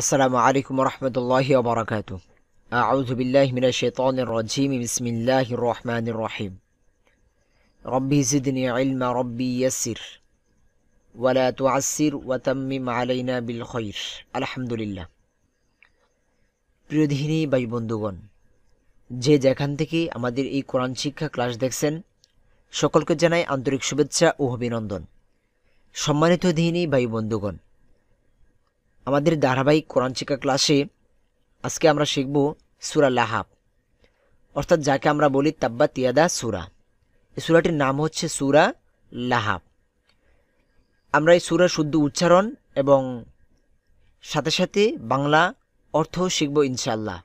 আসসালামু আলাইকুম রহমতুল্লাহি আবরাকাত আউজুবিল্লাহ মিনা শেতন রাজিম বিসমিল্লাহ রহমান রহিম রব্বি জিদনি ইলমা রব্বি ইয়াসির ওয়ালা তুআসির ওয়া তাম্মিম আলাইনা বিল খৈর আলহামদুলিল্লাহ প্রিয়ধিনী ভাই বন্ধুগণ যে যেখান থেকে আমাদের এই কোরআন শিক্ষা ক্লাস দেখছেন সকলকে জানাই আন্তরিক শুভেচ্ছা ও অভিনন্দন সম্মানিত দিনী ভাই বন্ধুগণ আমাদের ধারাবাহিক কোরআন শিক্ষা ক্লাসে আজকে আমরা শিখব সুরা লাহাব অর্থাৎ যাকে আমরা বলি তাব্বা তিয়াদা সুরা এই সুরাটির নাম হচ্ছে সুরা লাহাব আমরা এই সুরা শুদ্ধ উচ্চারণ এবং সাথে সাথে বাংলা অর্থ শিখব ইনশাল্লাহ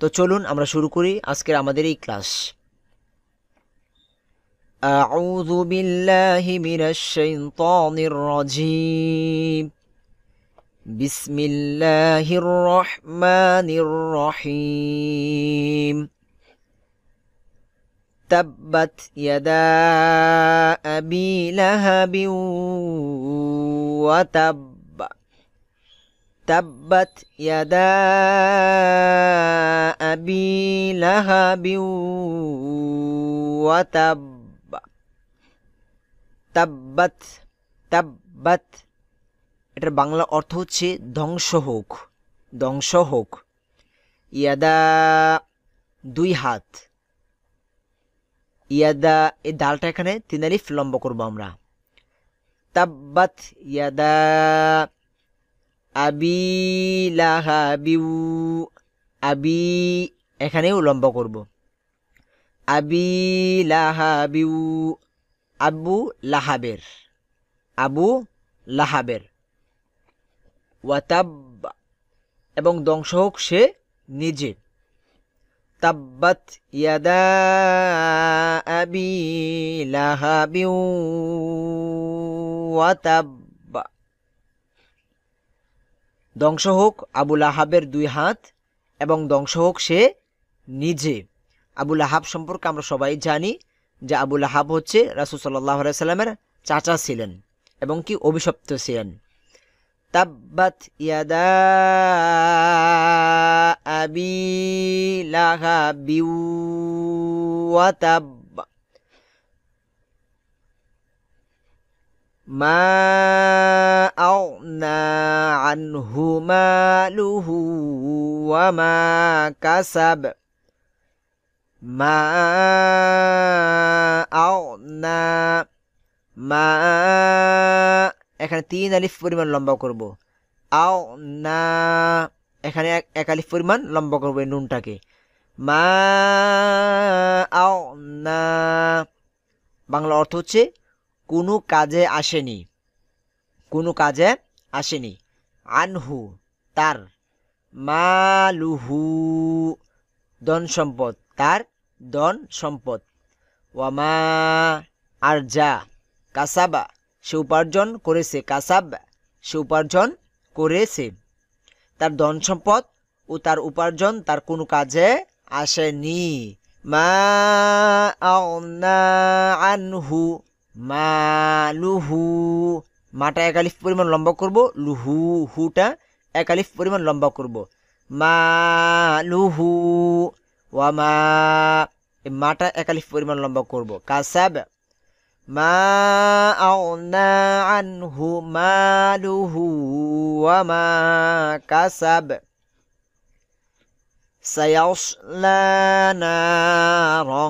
তো চলুন আমরা শুরু করি আজকের আমাদের এই ক্লাস أعوذ بالله من الشيطان الرجيم بسم الله الرحمن الرحيم تبت يدا أبي لهب وتب تبت يدا أبي لهب وتب تبت تبت এটার বাংলা অর্থ হচ্ছে ধ্বংস হোক ধ্বংস হোক ইয়াদা দুই হাত ইয়াদা এই ডালটা এখানে তিন আলিফ লম্বা করবো আমরা তাব্বাত ইয়াদা আবি লাহাবিউ আবি এখানেও লম্বা করব আবি লাহাবিউ আবু লাহাবের আবু লাহাবের ওয়াতাব্বা এবং ধ্বংস হোক সে নিজে তাব্বাত ইয়াদা আবি লাহাবি ওয়াতাব্বা ধ্বংস হোক আবুল আহাবের দুই হাত এবং ধ্বংস হোক সে নিজে আবুল আহাব সম্পর্কে আমরা সবাই জানি যে আবুল আহাব হচ্ছে রাসুল সাল্লাহ সাল্লামের চাচা ছিলেন এবং কি অভিশপ্ত ছিলেন تبت يدا أبي لهب وتب ما أغنى عنه ماله وما كسب ما أغنى ما এখানে তিন আলিফ পরিমাণ লম্বা করব আও না এখানে এক আলিফ পরিমাণ লম্বা করবো এই নুনটাকে মা আও না বাংলা অর্থ হচ্ছে কোনো কাজে আসেনি কোনো কাজে আসেনি আনহু তার মালুহু ধন সম্পদ তার ধন সম্পদ ওয়ামা আর যা কাসাবা সে উপার্জন করেছে কাসাব সে উপার্জন করেছে তার ধন সম্পদ ও তার উপার্জন তার কোনো কাজে আসেনি মা মা লুহু মাটা একালিফ পরিমাণ লম্বা করব লুহু হুটা একালিফ পরিমাণ লম্বা করব মা লুহু ওয়া মা মাটা একালিফ পরিমাণ লম্বা করব কাসাব ما أغنى عنه ماله وما كسب سيصلى نارا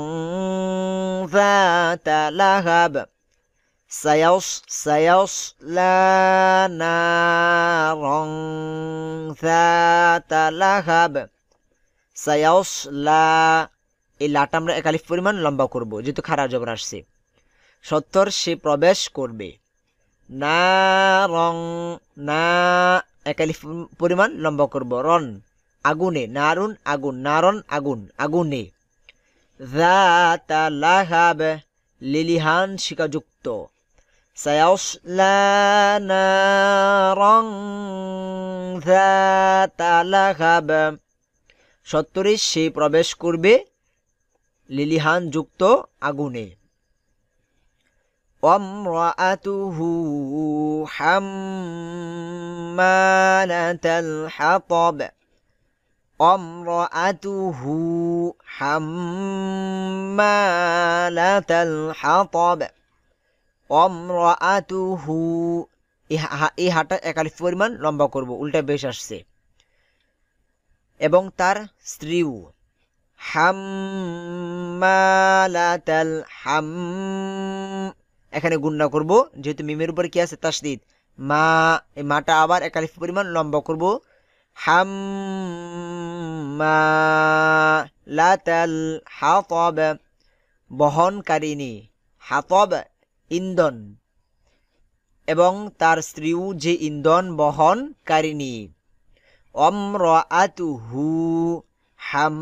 ذات لهب سيص سيصلى نارا ذات لهب سيصلى এই লাটা আমরা একালিফ পরিমাণ লম্বা করব যেহেতু খারাপ জবর আসছে সত্তর সে প্রবেশ করবে না রং না একালি পরিমাণ লম্বা করব রন আগুনে নারুন আগুন নারন আগুন আগুনে লাহাব লিলিহান শিকাযুক্ত সত্তরে সে প্রবেশ করবে লিলিহান যুক্ত আগুনে وامرأته حمالة الحطب وامرأته حمالة الحطب وامرأته এই হাটা একালিফ পরিমাণ লম্বা করব উল্টা বেশ আসছে এবং তার স্ত্রীও হাম হাম্মালাতাল হাম এখানে গুন্না করব যেহেতু মিমের উপর কি আছে তাসদিদ মা এই মাটা আবার একালিফ পরিমাণ লম্বা করব হাম মা লাতাল হাতব বহনকারিণী হাতব ইন্ধন এবং তার স্ত্রীও যে ইন্ধন বহনকারিণী অম্র আতুহু হাম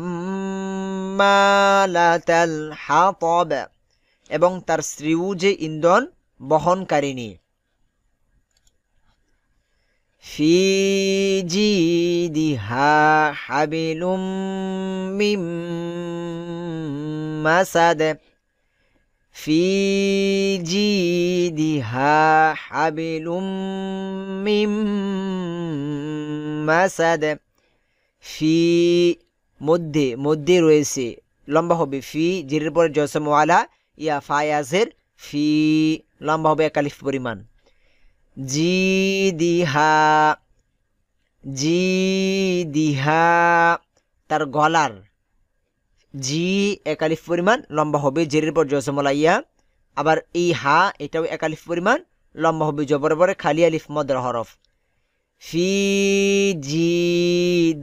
হাফব এবং তার স্ত্রীও যে ইন্ধন বহনকারিণী ফি জিদিহা হাবিলুম মিম মাসাদ ফি জিদিহা হাবিলুম মিম মাসাদ ফি মধ্যে মধ্যে রয়েছে লম্বা হবে ফি জিরের পরে জসমওয়ালা ইয়া ফায়াজের ফি লম্বা হবে একালিফ পরিমাণ জি দিহা জি দিহা তার গলার জি একালিফ পরিমাণ লম্বা হবে জেরের পর জসমলা ইয়া আবার এই হা এটাও একালিফ পরিমাণ লম্বা হবে জবর পরে খালি আলিফ মদর হরফ ফি জি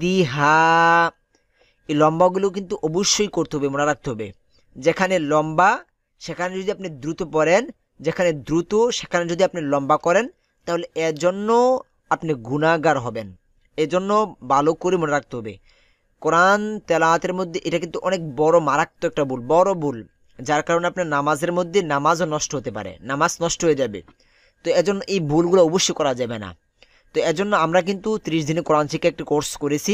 দিহা এই লম্বাগুলো কিন্তু অবশ্যই করতে হবে মনে রাখতে হবে যেখানে লম্বা সেখানে যদি আপনি দ্রুত পড়েন যেখানে দ্রুত সেখানে যদি আপনি লম্বা করেন তাহলে এর জন্য আপনি গুণাগার হবেন এজন্য ভালো করে মনে রাখতে হবে কোরআন তেলাতের মধ্যে এটা কিন্তু অনেক বড় মারাত্মক একটা ভুল বড় ভুল যার কারণে আপনার নামাজের মধ্যে নামাজও নষ্ট হতে পারে নামাজ নষ্ট হয়ে যাবে তো এজন্য এই ভুলগুলো অবশ্যই করা যাবে না তো এজন্য আমরা কিন্তু ত্রিশ দিনে কোরআন শিখে একটি কোর্স করেছি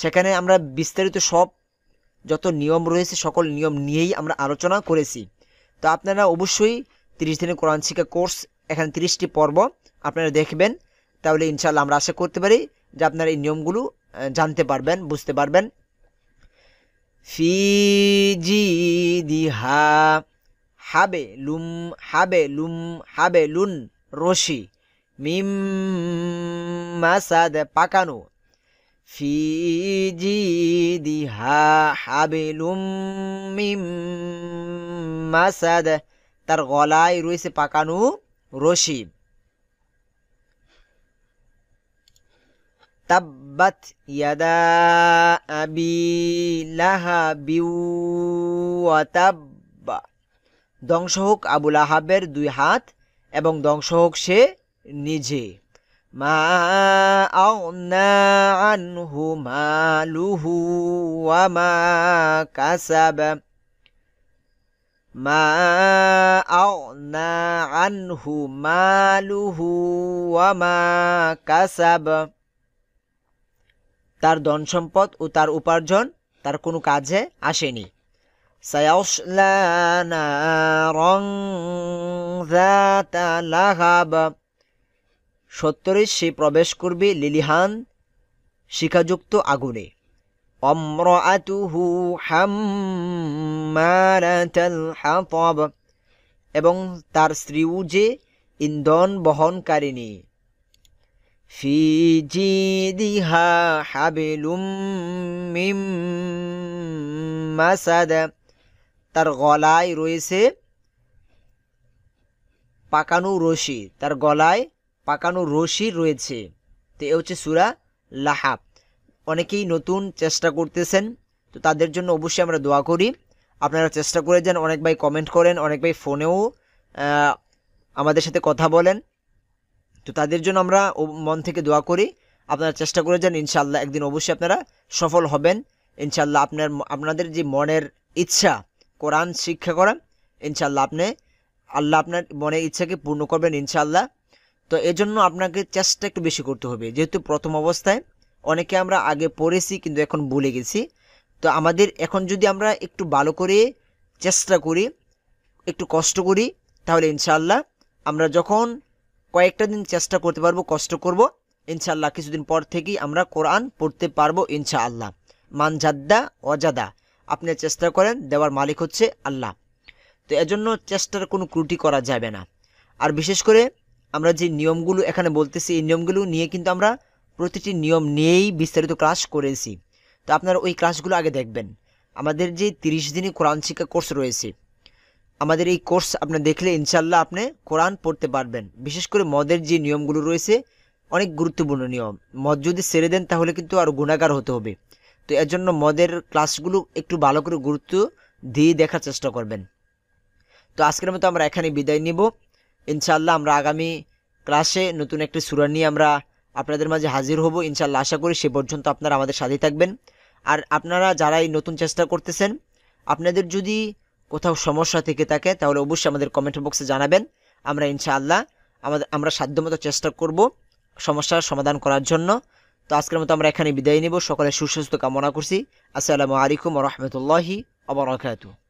সেখানে আমরা বিস্তারিত সব যত নিয়ম রয়েছে সকল নিয়ম নিয়েই আমরা আলোচনা করেছি তো আপনারা অবশ্যই তিরিশ দিনের কোরআন শিক্ষা কোর্স এখানে তিরিশটি পর্ব আপনারা দেখবেন তাহলে ইনশাল্লাহ আমরা আশা করতে পারি যে আপনারা এই নিয়মগুলো জানতে পারবেন বুঝতে পারবেন ফিজি দিহা হাবে লুম হাবে লুম হাবে লুন রশি মিম মাসাদ পাকানো ফিজি দিহা হাবে লুম মিম মাসাদ তার গলায় রয়েছে পাকানো রশি তাব্বাত ইয়াদা আবি ধ্বংস হোক আবুল আহাবের দুই হাত এবং ধ্বংস হোক সে নিজে মা আনহু মালুহু ওয়া কাসাবা মা أغنى عنه ماله তার ধন সম্পদ ও তার উপার্জন তার কোনো কাজে আসেনি সত্তরে সে প্রবেশ করবে লিলিহান শিখাযুক্ত আগুনে অম্রআতুহু হাম্মারাতাল হাতব এবং তার স্ত্রীও যে ইন্ধন বহনকারিণী ফি জিদিহা হাবিলুম মিম মাসাদ তার গলায় রয়েছে পাকানো রশি তার গলায় পাকানো রশি রয়েছে তো এ হচ্ছে সুরা লাহাব অনেকেই নতুন চেষ্টা করতেছেন তো তাদের জন্য অবশ্যই আমরা দোয়া করি আপনারা চেষ্টা করে যান অনেক ভাই কমেন্ট করেন অনেক ভাই ফোনেও আমাদের সাথে কথা বলেন তো তাদের জন্য আমরা মন থেকে দোয়া করি আপনারা চেষ্টা করে যান ইনশাল্লাহ একদিন অবশ্যই আপনারা সফল হবেন ইনশাল্লাহ আপনার আপনাদের যে মনের ইচ্ছা কোরআন শিক্ষা করা ইনশাল্লাহ আপনি আল্লাহ আপনার মনের ইচ্ছাকে পূর্ণ করবেন ইনশাল্লাহ তো এজন্য আপনাকে চেষ্টা একটু বেশি করতে হবে যেহেতু প্রথম অবস্থায় অনেকে আমরা আগে পড়েছি কিন্তু এখন ভুলে গেছি তো আমাদের এখন যদি আমরা একটু ভালো করে চেষ্টা করি একটু কষ্ট করি তাহলে ইনশাল্লাহ আমরা যখন কয়েকটা দিন চেষ্টা করতে পারবো কষ্ট করব ইনশাল্লাহ কিছুদিন পর থেকেই আমরা কোরআন পড়তে পারবো ইনশাআল্লাহ মানজাদ্দা অজাদা আপনি চেষ্টা করেন দেওয়ার মালিক হচ্ছে আল্লাহ তো এজন্য চেষ্টার কোনো ত্রুটি করা যাবে না আর বিশেষ করে আমরা যে নিয়মগুলো এখানে বলতেছি এই নিয়মগুলো নিয়ে কিন্তু আমরা প্রতিটি নিয়ম নিয়েই বিস্তারিত ক্লাস করেছি তো আপনারা ওই ক্লাসগুলো আগে দেখবেন আমাদের যে তিরিশ দিনই কোরআন শিক্ষা কোর্স রয়েছে আমাদের এই কোর্স আপনি দেখলে ইনশাল্লাহ আপনি কোরআন পড়তে পারবেন বিশেষ করে মদের যে নিয়মগুলো রয়েছে অনেক গুরুত্বপূর্ণ নিয়ম মদ যদি ছেড়ে দেন তাহলে কিন্তু আরও গুণাগার হতে হবে তো এর জন্য মদের ক্লাসগুলো একটু ভালো করে গুরুত্ব দিয়ে দেখার চেষ্টা করবেন তো আজকের মতো আমরা এখানে বিদায় নিব ইনশাল্লাহ আমরা আগামী ক্লাসে নতুন একটি সুরা নিয়ে আমরা আপনাদের মাঝে হাজির হব ইনশাল্লাহ আশা করি সে পর্যন্ত আপনারা আমাদের সাথেই থাকবেন আর আপনারা যারা এই নতুন চেষ্টা করতেছেন আপনাদের যদি কোথাও সমস্যা থেকে থাকে তাহলে অবশ্যই আমাদের কমেন্ট বক্সে জানাবেন আমরা ইনশাআল্লাহ আমাদের আমরা সাধ্যমতো চেষ্টা করব সমস্যার সমাধান করার জন্য তো আজকের মতো আমরা এখানে বিদায় নিব সকলে সুস্বাস্থ্য কামনা করছি আসসালামু আলাইকুম রহমতুল্লাহি আবরাকাতু